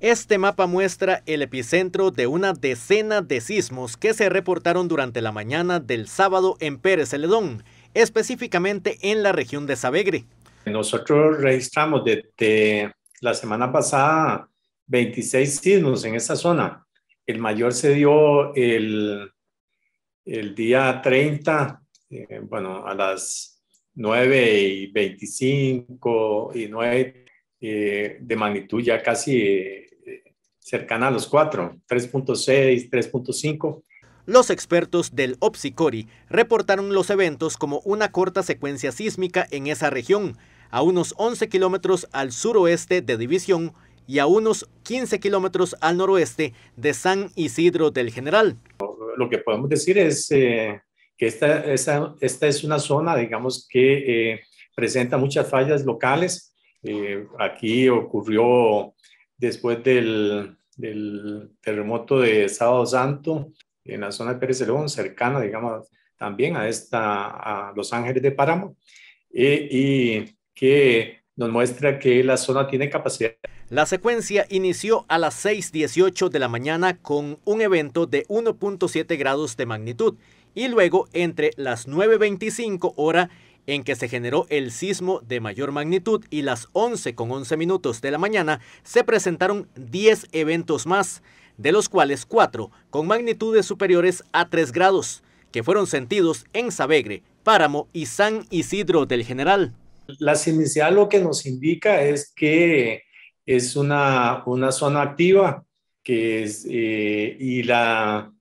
Este mapa muestra el epicentro de una decena de sismos que se reportaron durante la mañana del sábado en Pérez Celedón, específicamente en la región de Sabegre. Nosotros registramos desde la semana pasada 26 sismos en esa zona. El mayor se dio el, el día 30, eh, bueno, a las 9 y 25 y 9 eh, de magnitud ya casi eh, cercana a los 4, 3.6, 3.5. Los expertos del Opsicori reportaron los eventos como una corta secuencia sísmica en esa región, a unos 11 kilómetros al suroeste de División y a unos 15 kilómetros al noroeste de San Isidro del General. Lo que podemos decir es eh, que esta, esta, esta, es una zona, digamos, que presenta muchas fallas locales eh, aquí ocurrió después del, terremoto de Sábado Santo en la zona de Pérez León, cercana, digamos, también a, esta, a Los Ángeles de Páramo, eh, y que nos muestra que la zona tiene capacidad. La secuencia inició a las 6.18 de la mañana con un evento de 1.7 grados de magnitud y luego entre las 9.25 hora en que se generó el sismo de mayor magnitud y las 11 con 11 minutos de la mañana se presentaron 10 eventos más, de los cuales cuatro con magnitudes superiores a 3 grados, que fueron sentidos en Sabegre, Páramo y San Isidro del General. La inicial lo que nos indica es que es una, una zona activa que es, eh, y, la,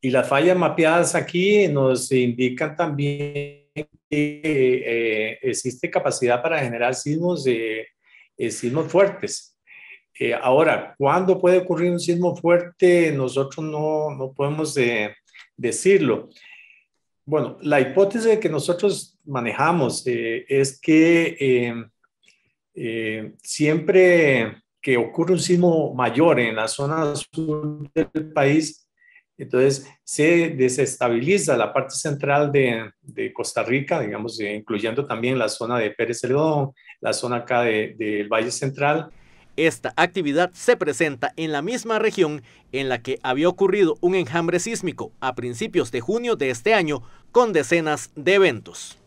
y las fallas mapeadas aquí nos indica también eh, existe capacidad para generar sismos, eh, sismos fuertes. Eh, ahora, ¿cuándo puede ocurrir un sismo fuerte? Nosotros no, no podemos decirlo. Bueno, la hipótesis que nosotros manejamos es que siempre que ocurre un sismo mayor en la zona sur del país, entonces se desestabiliza la parte central de, Costa Rica, digamos, eh, incluyendo también la zona de Pérez Celedón, la zona acá del Valle Central. Esta actividad se presenta en la misma región en la que había ocurrido un enjambre sísmico a principios de junio de este año con decenas de eventos.